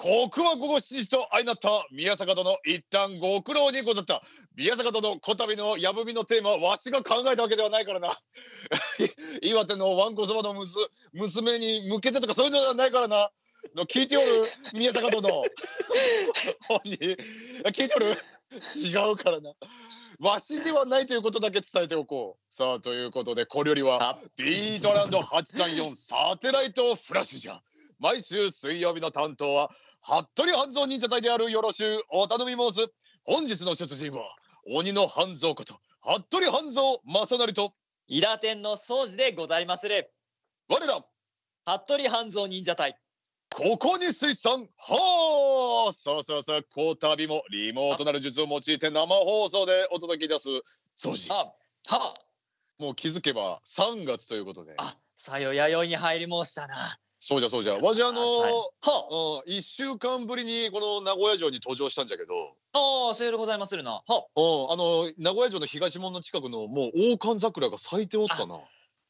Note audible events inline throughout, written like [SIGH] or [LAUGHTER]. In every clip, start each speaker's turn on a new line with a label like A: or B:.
A: ここは午後し時と相なった宮坂殿一旦ご苦労にござった宮坂殿こたびのやぶみのテーマわしが考えたわけではないからな [LAUGHS] 岩手のわんこそばのむす娘に向けてとかそういうのではないからなの聞いておる宮坂殿 [LAUGHS] 聞いておる違うからなわしではないということだけ伝えておこうさあということでこれよりはビートランド834サテライトフラッシュじゃ毎週水曜日の担当は服部半蔵忍者隊であるよろしゅうお頼み申す本日の出陣は
B: 鬼の半蔵こと服部半蔵正成と伊良天の掃除でございまする我ら服部半蔵忍者隊ここに
A: 水産はあそうそうそうこたびもリモートなる術を用いて生放
B: 送でお届け出す掃除はは
A: もう気づけば3月ということであ
B: さよやよいに入り申したな
A: そうじゃそうじゃ。わしあのー、
B: は、
A: うん、一週間ぶりにこの名古屋城に登場したんじゃけど。
B: ああ、そうでございまするな。は、
A: あの名古屋城の東門の近くのもう王冠桜が咲いておったな。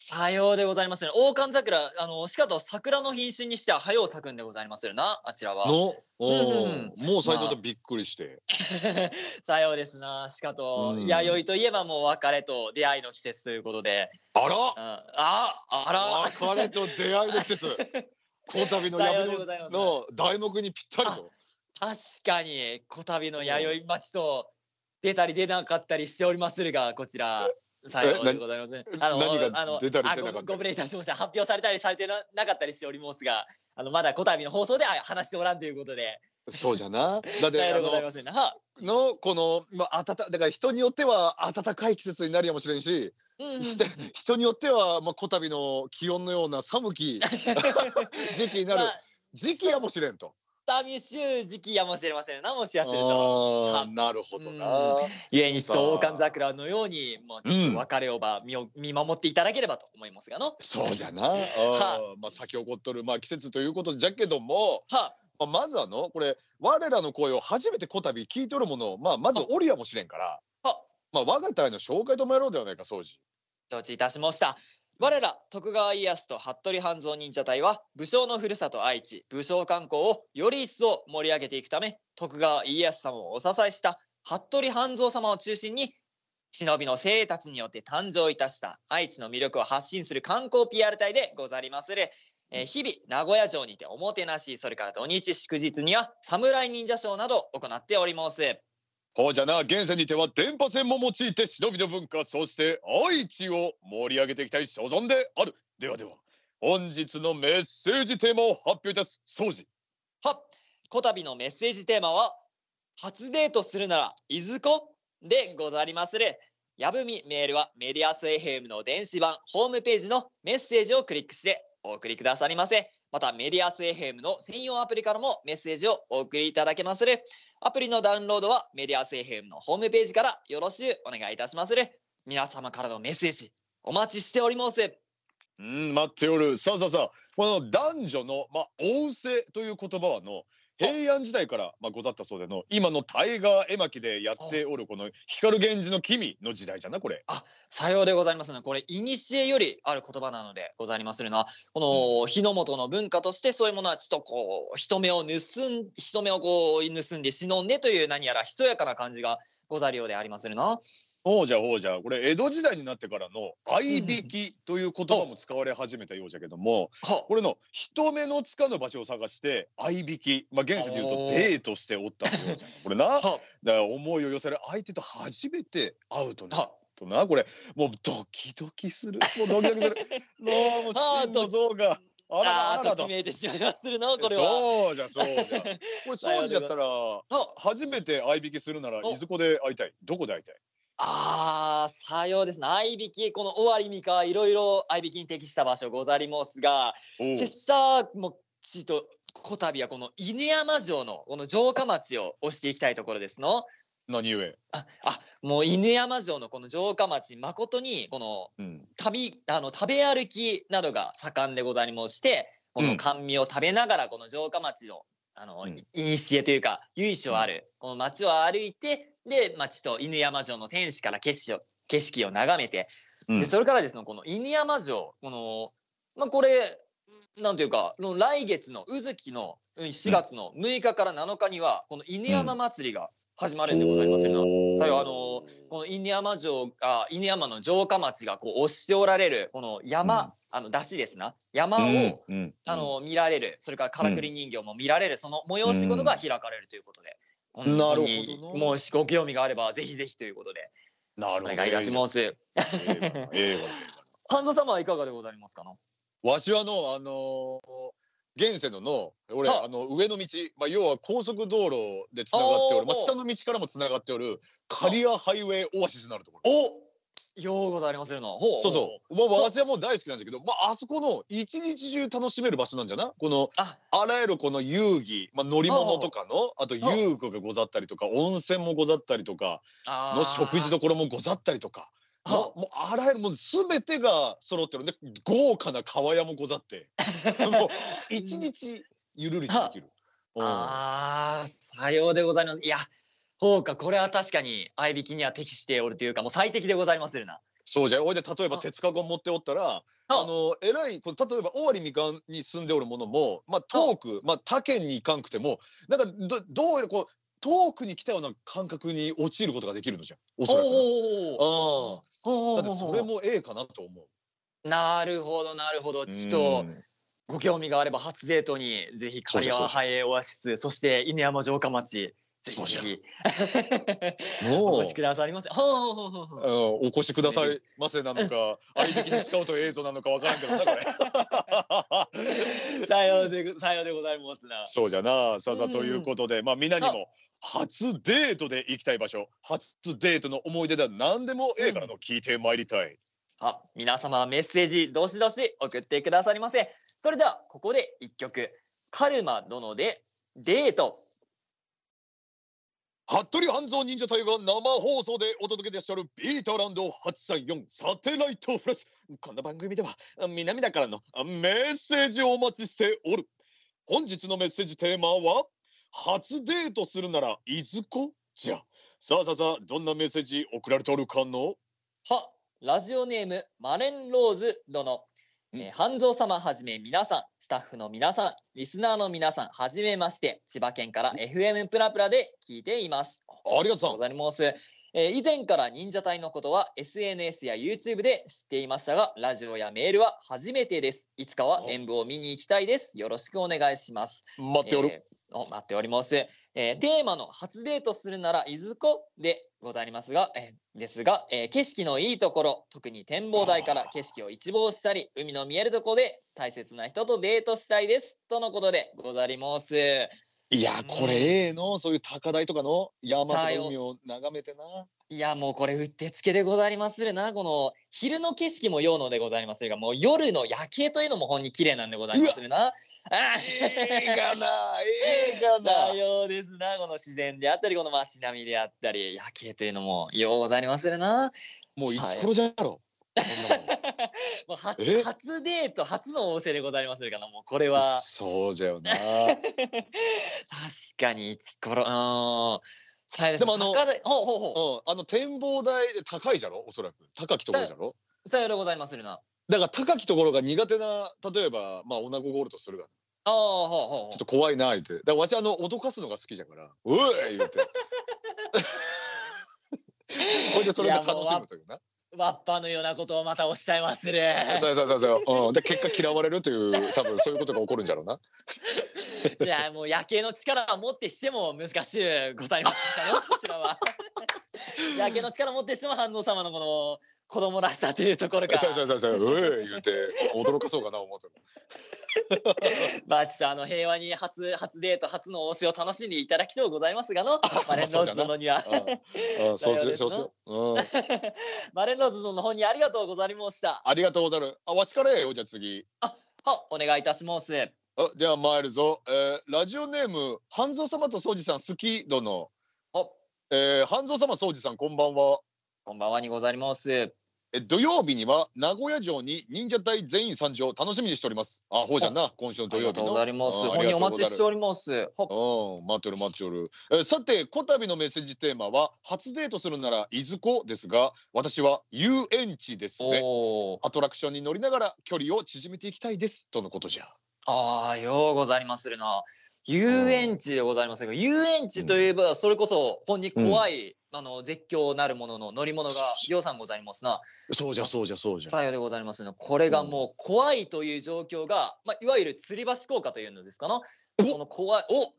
B: さようでございますね。王冠桜、あの、しかと桜の品種にしちゃ、早う咲くんでございまするな、あちらは。の、おお、うんうもう最初で
A: びっくりして。
B: [LAUGHS] さようですな、しかと、弥生といえば、もう別れと出会いの季節ということで。あら、うん、あ、あら、別れと
A: 出会いの季節。[LAUGHS] この度の闇の、の題目にぴったり
B: と。確かに、こたびの弥生町と。出たり出なかったりしておりまするが、こちら。最後でございません。あの、あのご、ご無礼いたしました。発表されたりされてなかったりしておりますが、あの、まだこたびの放送で話しておらんということで。
A: そうじゃな。[LAUGHS] だって、あの、
B: のこの、まあ、暖
A: だから人によっては暖かい季節になるやもしれんし、人によっては、まあ、こたびの気温のような寒き [LAUGHS] 時期になる、まあ、時期やもしれんと。
B: 見習時期やもしれませんなもしやすると
A: なるほどなえにかん桜
B: のようにもう別れをば見,、見守っていただければと思いますがのそうじゃなあ、は
A: まあ、先起こっとる、まあ、季節ということじゃけどもはまあ、まずあのこれ我らの声を初めてこたび聞いとるものを、まあ、まずおりやもしれんか
B: らまあ、我が隊の紹介ともやろうではないか掃除承知いたしました。我ら徳川家康と服部半蔵忍者隊は武将のふるさと愛知武将観光をより一層盛り上げていくため徳川家康様をお支えした服部半蔵様を中心に忍びの生たちによって誕生いたした愛知の魅力を発信する観光 PR 隊でござりまする、えー、日々名古屋城にておもてなしそれから土日祝日には侍忍者ショーなど行っております。
A: ほうじゃな現世にては電波線も用いて忍びの文化そして愛知を盛り上げていきたい所存であるではでは本日のメッセージテーマを発表いたす掃司
B: はこたびのメッセージテーマは初デートするならいずこでござりまするやぶみメールはメディアスエヘムの電子版ホームページのメッセージをクリックしてお送りくださりませ。またメディアス FM の専用アプリからもメッセージをお送りいただけまするアプリのダウンロードはメディアス FM のホームページからよろしくお願いいたしまする皆様からのメッセージお待ちしておりますうん待っておるさあさあさあこの男女の、まあ、おうせという言葉は
A: の平安時代からまあござったそうでの今のタイガー絵巻でやっておるこの
B: 光源氏の君の時代じゃなこれ。あさようでございますなこれ古よりある言葉なのでございまするなこの日の本の文化としてそういうものはちょっとこう人目を盗ん人目をこう盗んで忍んでという何やらひそやかな感じがござるようでありまするな。ほうじゃほうじゃこれ江戸時代になってからの「合いびき」という言
A: 葉も使われ始めたようじゃけども、これの人目のつかぬ場所を探して「合いびき」まあ現世でいうとデートしておったようじゃこれな、だから思いを寄せる相手と初めて会うとな。となこれもうドキドキするもうドキドキする [LAUGHS] もうもう真の像があらあらと見えてしまいまするなこれはそうじゃそうじゃ [LAUGHS] これ
B: そうじゃったら
A: 初めて合いびきするならいずこで会いたいど
B: こで会いたいああ、さようですね。合いき、この尾張三河、いろいろ合いきに適した場所ござりますが、拙者もちとこたびはこの犬山城のこの城下町を押していきたいところですの。何故ああもう犬山城のこの城下町まことにこの旅、旅、うん、あの食べ歩きなどが盛んでございましてこの甘味を食べながらこの城下町のあの、うん、いにしえというか由緒ある、この町を歩いてで、まと犬山城の天守から景色を景色を眺めて、でそれからですねこの犬山城この、まあ、これなんていうか来月の卯月の4月の6日から7日にはこの犬山祭りが始まるんでございますが、最後あのこの犬山城が犬山の城下町がこう押しておられるこの山、うん、あの出汁ですな山を、うん、あの見られるそれからからくり人形も見られる、その催し事が開かれるということで、うん、なるほどもしご興味があればぜひぜひということでなるほどお願いいたします。半田様はいかがでございますかの
A: わしはの、あのー、現世のの俺あの上の道、まあ、要は高速道路でつながっておるまあ、下の道からもつながっておるカリア
B: ハイウェイオアシスなるところ。おようございまするの。そうそ
A: う。まあ、私はもう大好きなんだけど、まあ、あそこの一日中楽しめる場所なんじゃなこの、あらゆるこの遊戯、まあ、乗り物とかの、あと遊具がござったりとか、温泉もござったりとか、
B: の食事ど
A: ころもござったりとか。あもうあらゆるもの全てが揃ってるんで
B: 豪華な厠もござって
A: [LAUGHS] もう一日ゆるりとできる。
B: ああさようでございます。いやほうかこれは確かに合いびきには適しておるというかもう最適でございまするな。
A: そうじゃおいで例えば鉄かご持っておったらあのえらいこ例えば尾張みかんに住んでおるものも、まあ、遠くまあ、他県に行かんくてもなんかどどうこう遠くに来たような感覚にちることができるのじゃんおそらくだってそれも A かなと思う
B: なるほどなるほどちょっとご興味があれば初デートにぜひ刈谷ハイエオアシスそして犬山城下町もしお越しくだ
A: さいませ。ほうほうほ
B: うお越しください
A: ませなのか、愛 [LAUGHS] 的に使うと映像なのかわ
B: からんけどなこれ。[LAUGHS] さようでさようでございますな。
A: そうじゃな。さあさあということで、まあみんなにも初デートで行きたい場所、初デー
B: トの思い出だ何でもええからの聞いてまいりたい。あ、皆様メッセージどしどし送ってくださりませ。それではここで一曲。カルマ殿でデート服部半蔵忍者隊が生放送
A: でお届けでしゃるビートランド834サテライトフラッシュ。この番組では南田からのメッセージをお待ちしておる。本日のメッセージテーマは初デートするならいずこじゃ。さあさあさあ、どんなメッセ
B: ージ送られておるかのは、ラジオネームマレンローズ殿。えー、半蔵様はじめ皆さんスタッフの皆さんリスナーの皆さんはじめまして千葉県から FM プラプラで聞いていますありがとうございますえー、以前から忍者隊のことは SNS や YouTube で知っていましたがラジオやメールは初めてですいつかは演舞を見に行きたいですよろしくお願いします待っておる、えー、待っております、えー、テーマの初デートするならいずこでございますが、えー、ですが、えー、景色のいいところ特に展望台から景色を一望したり海の見えるところで大切な人とデートしたいですとのことでござりますいやこれえのそういう高台とかの山とか海を眺めてないやもうこれうってつけでございまするなこの昼の景色も陽のでございまするがもう夜の夜景というのも本に綺麗なんでございまするな。えかなえ画だ。さようですなこの自然であったりこの街並みであったり夜景というのもようございまするな。もういつ頃じゃろ。もう初 [LAUGHS] 初デート初の仰せでございますからもうこれはそうじゃよな [LAUGHS] 確かにいつ頃でもあのほうほうほう、うん、あの展望台で高いじゃろおそらく高きところじゃろさようでございまするな
A: だから高きところが苦手な例えばまあ女子ゴールとするが
B: ああちょっと
A: 怖いな言うてだからわしあの脅かすのが好きじゃから「おい!」言うて
B: [LAUGHS] ほいでそれで楽しむというな。わっぱのようなことをまたおっしゃいまする。そう
A: そうそうそう。うん、で結果嫌われるという多分そういうことが起こるんじゃろうな。
B: [LAUGHS] いやもう夜景の力を持ってしても難しいございましたよ。こちらは。[LAUGHS] 夜景の力を持ってしても半蔵様のこの子供らしさという
A: ところから。そうそうそうそう。うえ言うて驚かそうかな思ってる。
B: [LAUGHS] まあちょっとあの平和に初初デート初の応せを楽しんでいただきとうございますがのマレンローズ殿にはそうする
A: う
B: マレンローズ殿の方にありがとうございました
A: ありがとうござるあわしからよじゃ次あはお願いいたしますあでは参るぞ、えー、ラジオネーム半蔵様と総司さん好き殿あ、えー、半蔵様総司さんこんばんはこんばんはにございます土曜日には名古屋城に忍者隊全員参上楽しみにしております。あ、ほうじゃな、今週の土曜日ありがとうございます。本人お待ちしております。うん、待ってる待ってる。えさて、こたびのメッセージテーマは初デートするならいずこですが、私は遊園地ですね。アトラクションに乗りながら距
B: 離を縮めていきたいですとのことじゃ。ああ、ようございまするな。遊園地でございますが、遊園地といえばそれこそ本に怖い、うん。あの絶叫なるものの乗り物が量産ございますな。そうじゃそうじゃそうじゃ。さようでございますの。これがもう怖いという状況が、まあ、いわゆる吊り橋効果というのですかな。その怖いお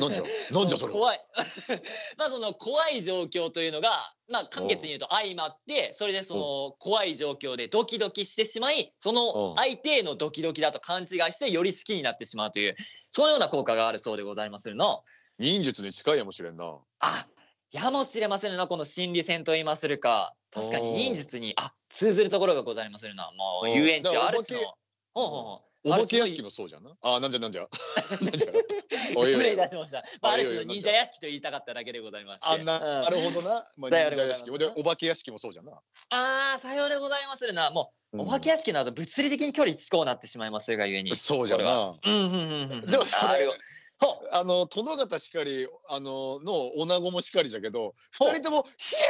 A: なんじゃなんじゃそれ怖
B: い [LAUGHS] まあその怖い状況というのがまあ簡潔に言うと相まってそれでその怖い状況でドキドキしてしまいその相手へのドキドキだと勘違いしてより好きになってしまうというそのような効果があるそうでございますの。忍術に近いやもしれんな。あやもしれませんなこの心理戦といいまするか確かに忍術にあ通ずるところがございまするなもう遊園地あるしの。ほうほうほうお化け屋敷もそうじゃな。あ、なんじゃなんじゃ。[LAUGHS] なんじゃ。[LAUGHS] おいい。たしました。まあ、ある種の忍者屋敷と言いたかっただけでございまして。あ、んな、なるほどな。まあ、忍者屋敷。
A: お化け屋敷もそうじゃな。
B: ああ、さようでございまするな。もう、お化け屋敷など物理的に距離近くなってしまいますがゆえに。そうじゃな。うんうんうんうん。でも、あれあ
A: の殿方しかりあのの女子もしかりじゃけど2人とも「ヒヤ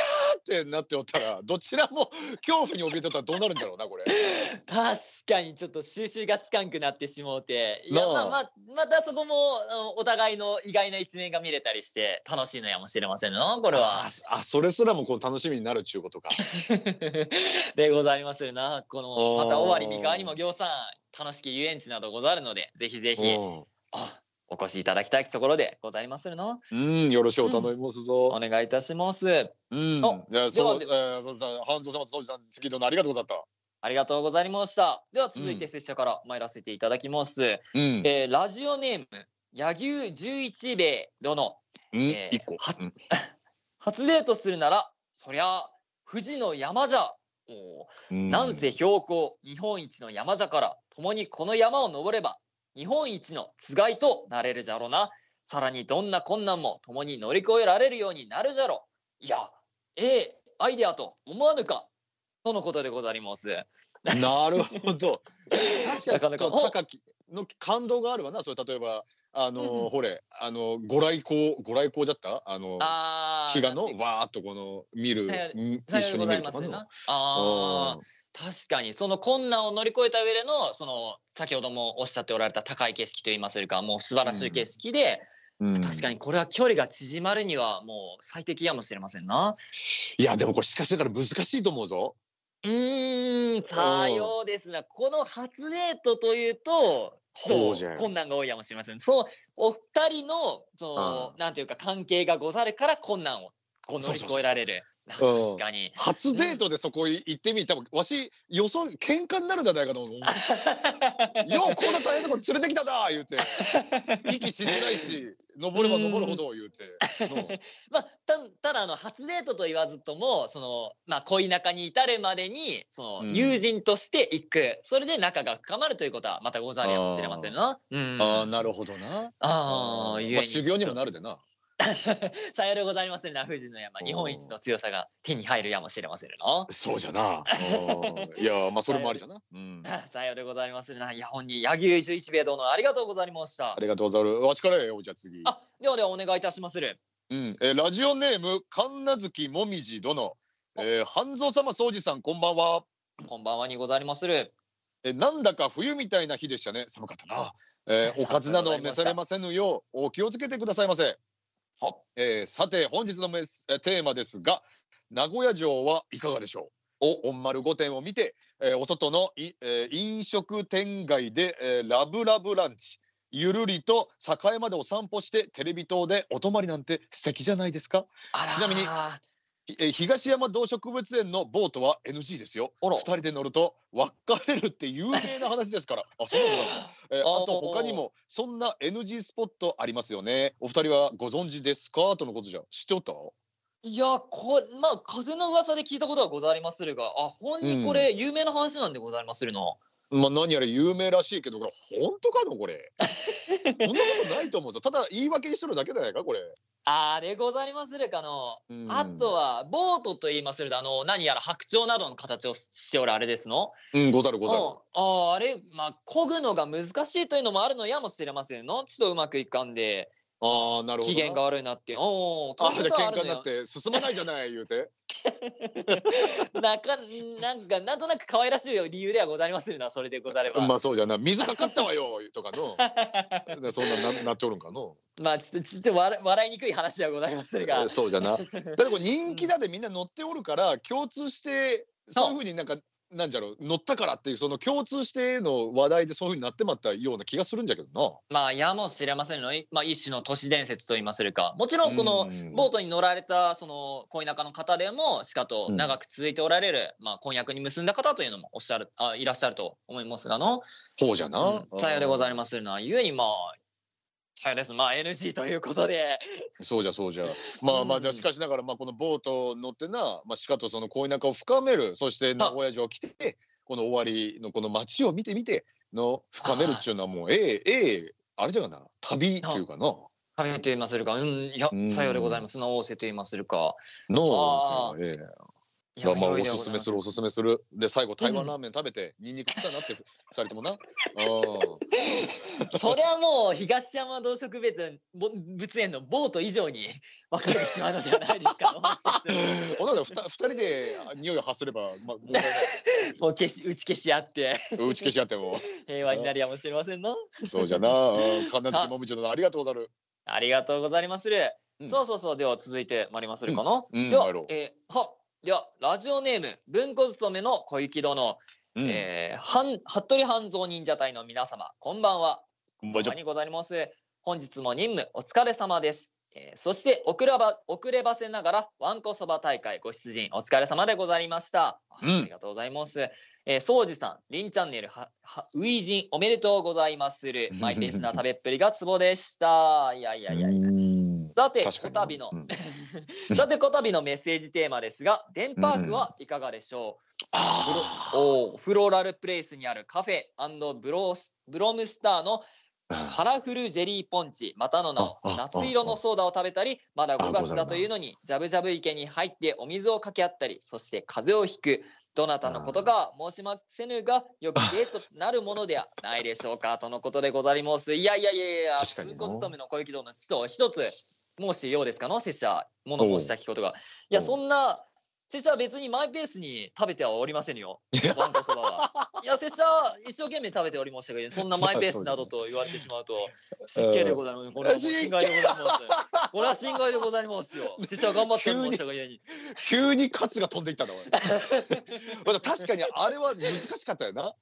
A: ー!」ってなっておったらどちらも恐怖に怯えとったらどうなるんだろうなこれ。確か
B: にちょっと収拾がつかんくなってしもうていやまあままたそこもお互いの意外な一面が見れたりして楽しいのやもしれませんのこれは。
A: あそれすらもこう楽し
B: みになるっちゅうことか。[LAUGHS] でございまするなこのまた終わり三河にもぎょうさん楽しき遊園地などござるのでぜひぜひ。お越しいただきたいところでございまするの。うん、よろしくお頼みますぞ、うん、お願いいたします。うん、じゃあ、そう、えー、半蔵様と総司さん、先ほどありがとうございました。ありがとうございました。では続いて拙者から参らせていただきます。うん、えー、ラジオネーム柳生十一兵衛殿、うん、えー、個、う [LAUGHS] 初デートするならそりゃ富士の山じゃ。おなんせ標高日本一の山じゃから共にこの山を登れば日本一のつがいとなれるじゃろうな。さらにどんな困難も共に乗り越えられるようになるじゃろう。いや、ええアイデアと思わぬかとのことでござります。なるほど。[LAUGHS] 確かに高きの感動があるわな。それ例えばあの、ほれ、
A: あの、ご来光、ご来光じゃったあの、あ日がの、わーっとこの、見る、一緒に見るとかの。あ
B: あ、確かに、その困難を乗り越えた上での、その、先ほどもおっしゃっておられた高い景色といいますか、もう素晴らしい景色で、うん、確かにこれは距離が縮まるにはもう最適やもしれませんな。いや
A: でもこれしかしだから難しいと思うぞ。うんさよ
B: うですなこの初デートというとそう困難が多いやもしれません。そうお二人のその、うん、なんていうか関係がござるから困難をこ乗り越えられる。
A: 確かに、うん、初デートでそこ行ってみた、うん、わし予想喧嘩になるんじゃないかと思うようこんな大変なとこ連れてきただ言うて息しづらいし
B: 登れば登るほど言うて、う [LAUGHS] まあたただあの初デートと言わずともその、まあ、恋仲に至るまでにその、友人として行くそれで仲が深まるということはまたござるやもしれませんなあ、うん、あなるほどなあ、いあ、修行にもなるでな [LAUGHS] さようでございまするな富士の山日本一の強さが手に入るやもしれませんのそうじゃないやまあそれもありじゃな [LAUGHS] さようでございまするないや本に柳生十一兵衛のありがとうございましたあり
A: がとうございますわしからよじゃ次あ
B: ではではお願いいたしまする
A: うんえー、ラジオネーム神奈月もみじ殿えー、半蔵様総司さんこんばんはこんばんはにございまするえなんだか冬みたいな日でしたね寒かったな、えー、[LAUGHS] おかずなど召されませんのようお気をつけてくださいませはえー、さて本日のメステーマですが名古屋城はいかがでしょうお本丸御殿を見て、えー、お外のい、えー、飲食店街で、えー、ラブラブランチゆるりと栄までお散歩してテレビ塔でお泊まりなんて素敵じゃないですかちなみにえ東山動植物園のボートは NG ですよ。二人で乗ると別れるって有名な話ですから。[LAUGHS] あ、そうなんだ。えあと他にもそんな NG スポットありますよね。お二人はご存知ですかとのことじゃ。知っておった
B: いやこまあ風の噂で聞いたことはございまするが、あ本にこれ有名な話なんでございます
A: るの。うん、まあ何やら有名らしいけどこれ本当かのこれ [LAUGHS] そ
B: んなことないと思うぞただ言い訳
A: にしとるだけじゃないかこれ
B: あれございまするかの、うん、あとはボートと言いまするとあの何やら白鳥などの形をしておるあれですのうんござるござるああれまあこぐのが難しいというのもあるのやもしれませんのちょっとうまくいかんでああなるほど。機嫌が悪いなって。おお。ああじゃあ喧嘩になって進まないじゃない言うて。な [LAUGHS] かなんかなんとなく可愛らしい理由ではございまするなそれでござれば。まあ
A: そうじゃな水かかった
B: わよとかの。
A: そんなななっておるんかの。まあちょっとちょっと笑笑いにくい話ではございますが。そうじゃな。[LAUGHS] だってこれ人気だでみんな乗っておるから共通してそういうふうになんかなんじゃろう乗ったからっていうその共通しての話題でそういうふうになってまったような気がするんじゃけど
B: な。まあやもしれませんの、まあ、一種の都市伝説といいまするかもちろんこのボートに乗られたその恋仲の方でもしかと長く続いておられる、うん、まあ、婚約に結んだ方というのもおっしゃるあいらっしゃると思いますがの。ほうじゃな。さようでございまするなゆえにまあはいです。まあ NG と
A: いうことで。そうじゃそうじゃ。まあまあじゃしかしながらまあこのボート乗ってな、まあしかとその恋仲を深める、そして名古屋城来てこの終わりのこの街を見てみ
B: ての深めるっていうのはもうええええあれじゃな旅というかな。旅と言いまするか、うんいやさようでございます。直せと言いまするか。のええ。
A: だかまあおすすめするおすすめするで最後台湾ラーメン食べて、にん、ニンニクたなって2人
B: ともな [LAUGHS] そりゃもう東山動植物物園のボート以上に分かれてしまうのゃないですかお 2, 人
A: で匂いを発すれば、まあ、もう消し打ち消し合って打ち消し合って
B: も平和になりやもしれませんのそうじゃな金月もみちのありがとうござるありがとうございまする、うん、そうそうそうでは続いてまいりまするかな、うんうん、では、えー、はではラジオネーム文庫勤めの小雪殿、うん、えー、はん服部半蔵忍者隊の皆様こんばんはこんばんはにございます本日も任務お疲れ様ですえー、そして遅れば遅ればせながらわんこそば大会ご出陣お疲れ様でございました。あうん、ありがとうございます。えー、そうじさん、りんチャンネルははウィジンおめでとうございまする。マイペースな食べっぷりがツボでした。いやいやいやいや。さて、こたびの、うん、[LAUGHS] さて、こたびのメッセージテーマですが、デンパークはいかがでしょう、うん、フロおフローラルプレイスにあるカフェブロブロムスターのカラフルジェリーポンチまたの名夏色のソーダを食べたりまだ5月だというのにジャブジャブ池に入ってお水をかけ合ったりそして風邪をひくどなたのことか申しませぬがよくデートなるものではないでしょうか [LAUGHS] とのことでございますいやいやいやいや通行勤めの小雪殿のちと一つ申してようですかの拙者物申したきことがいやそんな拙者は別にマイペースに食べてはおりませんよ、わんこそばは。いや、拙者は一生懸命食べておりましたけど、そんなマイペースなどと言われてしまうと、失敬でございます。これは心外でございます。これは心外でございますよ。[LAUGHS] 拙者は頑張っておりましたが、に。
A: 急にカツが飛んでいったんだ、俺。[LAUGHS] 確かにあれは難しかったよな。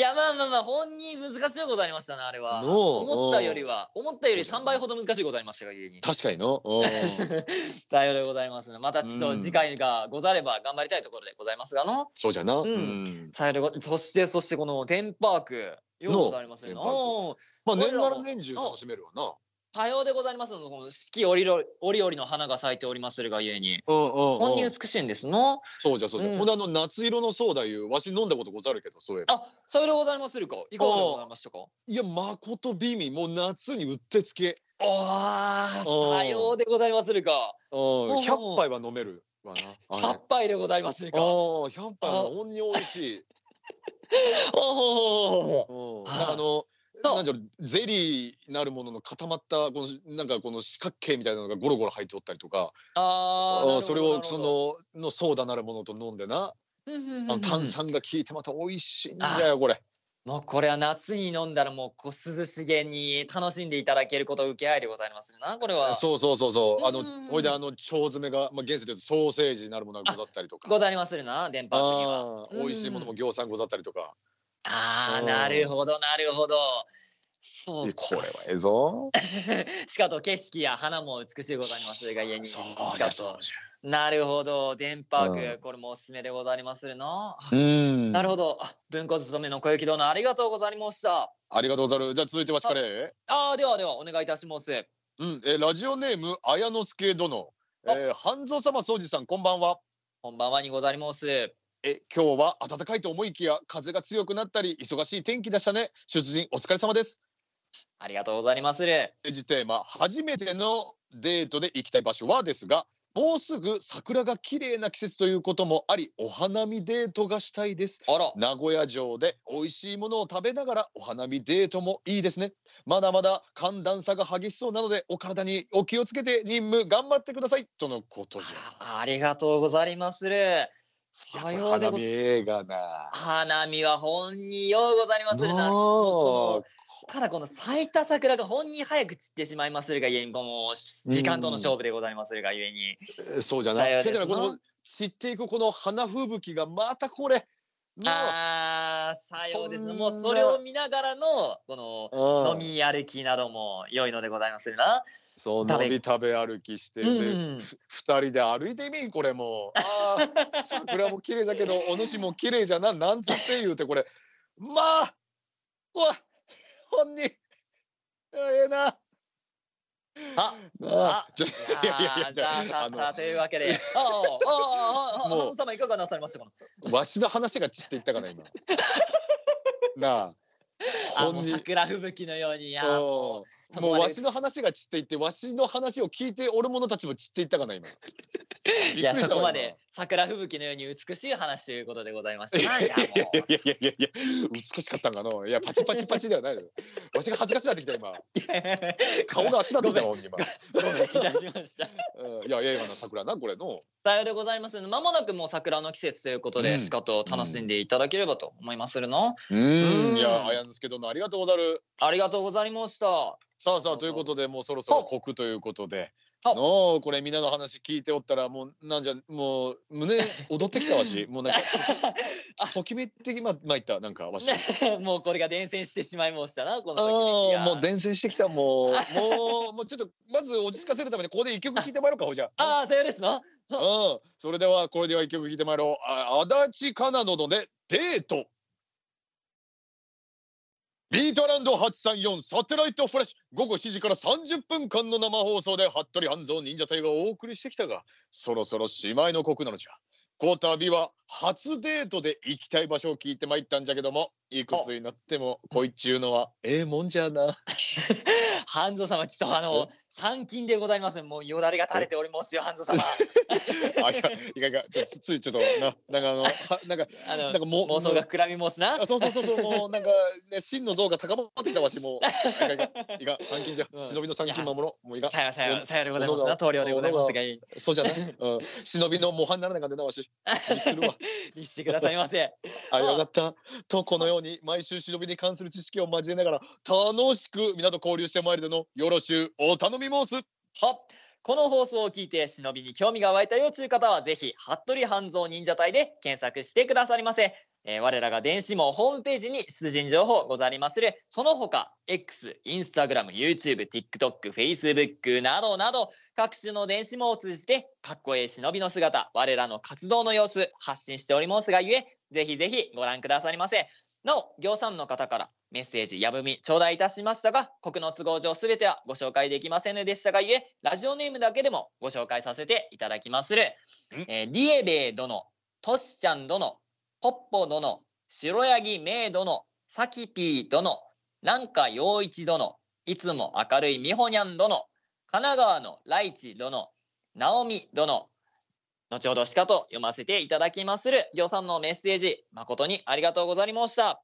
B: いやまあまあまあ本人難しいことありましたなあれは思ったよりは思ったより3倍ほど難しいことありましたが家に確かにの [LAUGHS] さようでございますまた次回がござれば頑張りたいところでございますがのそうじゃなうんさようでそしてそしてこのテンパークようございますねまあ年がら年中楽しめるわな多様でございますの四季折々折々の花が咲いておりまするがゆえに、うんうんうん、こんに美しいんですのそうじゃそうじゃ、うん、ほんであの夏色のソーダいうわし飲んだことござるけどそういえばあそれでございまするかいかがでございましたか
A: いやまこと美味もう夏にうってつけ
B: ああさよでございまするか100杯は
A: 飲めるわな100杯でございまするかあ100杯は本に美味しい [LAUGHS] おおあのなんじゃゼリーなるものの固まったこのなんかこの四角形みたいなのがゴロゴロ入っておったりとかあそれをそののソーダな
B: るものと飲んでな炭酸が効いてまた美味しいんだよこれ。もうこれは夏に飲んだらもうこ涼しげに楽しんでいただけること受け合いでございますなこれはそ
A: うそうそうそうあのほいであの腸詰めが、まあ、現世でいうとソーセージなるものがござったり
B: とかございまするな電波には美味しいものもぎょござったりとかああ、なるほど、なるほど。そうこれはええぞ。[LAUGHS] しかと景色や花も美しいございます。それが家に。そうじゃそうじゃ。なるほど。電波区、うん、これもおすすめでございまするの。うん。なるほど。文庫勤めの小雪殿、ありがとうございました。
A: ありがとうございます。じゃあ続いてはしかれ。
B: ああ、ではでは、お願いいたします。うん、
A: えー、ラジオネーム、綾之助殿。えー、半蔵様、総司さん、こんばんは。こんばんはにございます。え今日は暖かいと思いきや風が強くなったり忙しい天気でしたね出陣お疲れ様ですありがとうございますレジテーマ初めてのデートで行きたい場所はですがもうすぐ桜が綺麗な季節ということもありお花見デートがしたいですあら名古屋城で美味しいものを食べながらお花見デートもいいですねまだまだ寒暖差が激しそうなのでお体にお気をつけて任務頑張ってくださいとのこと
B: ありがとうございますさようでございます。花見は本にようございまするな。ただこの咲いた桜が本に早く散ってしまいまするがゆえに、この時間との勝負でございまするがゆえに。そうじゃない。散っていくこの花吹雪がまたこれ。ああ、さようですもうそれを見ながらの、この、飲み歩きなども良いのでございますな。そ
A: う、飲み食べ歩きして、うん、で、二人で歩いてみん、これも
B: う。あ
A: あ、桜も綺麗だけど、お主も綺麗じゃな、なんつって言うて、これ。まあ、ほ、ほんに、ええな。あ、
B: あ、じゃ、いやいやいや、じゃ、あの、というわけで。ああ、ああ、もう、ハン様いかがなされましたか。
A: わしの話がちって言ったから、今。なあ。
B: あもう桜吹雪のようにやも
A: うわしの話がちっていってわしの話を聞いておる者たちもちっていったかな今 [LAUGHS] いやそこまで
B: 桜吹雪のように美しい話ということでございました。いやいやいや
A: いやいや、美しかったんかの。いや、パチパチパチではないわしが恥ずかしなってきた、今。
B: 顔が熱なってきたもん、今。ごめんいたしました。いやいや、今の桜な、これの。さようでございます。まもなくもう桜の季節ということで、しかと楽しんでいただければと思いまするの。うん、いや、あやんすけ殿、ありがとうござる。ありがとうございました。さあさあ、ということで、もうそろそろ刻と
A: いうことで。のこれみんなの話聞いておったらもうなんじゃもう胸踊ってきたわし [LAUGHS] もうなんかときめってきままいったなんかわし [LAUGHS] もうこれが伝染
B: してしまいましたなこ
A: のもう
B: 伝染してきたもうも
A: うもうちょっとまず落ち着かせるためにここで一曲聴いてまいろうかほじゃああさよですなうんそれではこれでは一曲聴いてまいろうあ足立かなので、ねデートビートランド834サテライトフラッシュ午後7時から30分間の生放送で服部半蔵忍者隊がお送りしてきたがそろそろ姉妹いの国なのじゃクォは初デートで行きたい場所を聞いてまいったんじゃけどもいくつになっても恋っちゅうのはええもんじゃな [LAUGHS] 半蔵様ちょっとあの
B: 参勤でございますもうよだれが垂れておりますよ半蔵様 [LAUGHS]
A: あいやいやいやちょついちょっとななんかあのなんかあのなんかも妄想が膨らみますなそうそうそうそうもうなんかね真の像が高まってきたわしもういかいか参勤じゃ、忍びの参勤守ろもういかさよさよさよでございますな棟梁でございますがそうじゃない、うん、忍びの模範にならなかったなわし [LAUGHS] するわ [LAUGHS] にしてくださいませ。[LAUGHS] あ、よかった。と、このように毎週忍びに関する知識を交えながら、楽しく皆と交流してまいりの、よろしゅうお頼み申す。は
B: この放送を聞いて忍びに興味が湧いたよという方はぜひ服部半蔵忍者隊で検索してくださりませえー、我らが電子網ホームページに出陣情報ござりまするその他 X、Instagram、YouTube、TikTok、Facebook などなど各種の電子網を通じてかっこええ忍びの姿我らの活動の様子発信しておりますがゆえぜひぜひご覧くださりませなお行さんの方からメッセージやぶみ頂戴いたしましたが国の都合上すべてはご紹介できませんでしたがゆえラジオネームだけでもご紹介させていただきまする、えー、リエベー殿トシちゃん殿ポッポ殿、白ヤギメイ殿、サキピー殿、なんか陽一殿、いつも明るいミホニャン殿、神奈川のライチ殿、ナオミ殿、後ほどしかと読ませていただきまする。りょさんのメッセージ、誠にありがとうございました。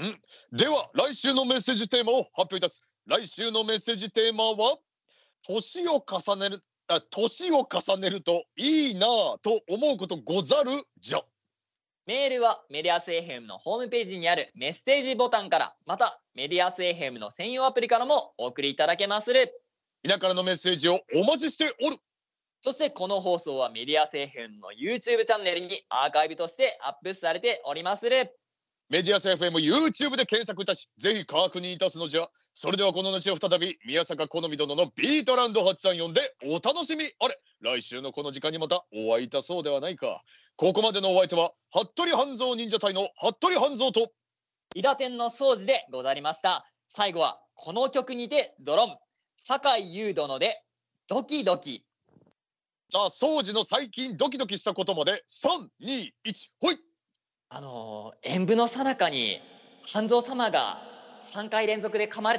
B: んで
A: は、来週のメッセージテーマを発表いたす。来週のメッセージテーマは、年を重ねる、あ年を重ねるといいなぁと思うことござ
B: るじゃ。メールはメディアス f のホームページにあるメッセージボタンからまたメディアス f の専用アプリからもお送りいただけまする皆からのメッセージをお待ちしておるそしてこの放送はメディアス f の YouTube チャンネルにアーカイブとしてアップされておりまする
A: メディアス FMYouTube で検索いたし、ぜひ確認いたすのじゃ。それではこの後再び、宮坂好み殿のビートランド834でお楽しみあれ来週のこの時間にまたお会いいたそうではないか。こ
B: こまでのお相手は、服部半蔵忍者隊の服部半蔵と、伊田天の掃除でござりました。最後は、この曲にてドロン、酒井優殿で、ドキドキ。さあ、掃除の最近ドキドキしたことまで、3、2、1、ほいあの演舞のさなかに半蔵様が3回連続で噛まれ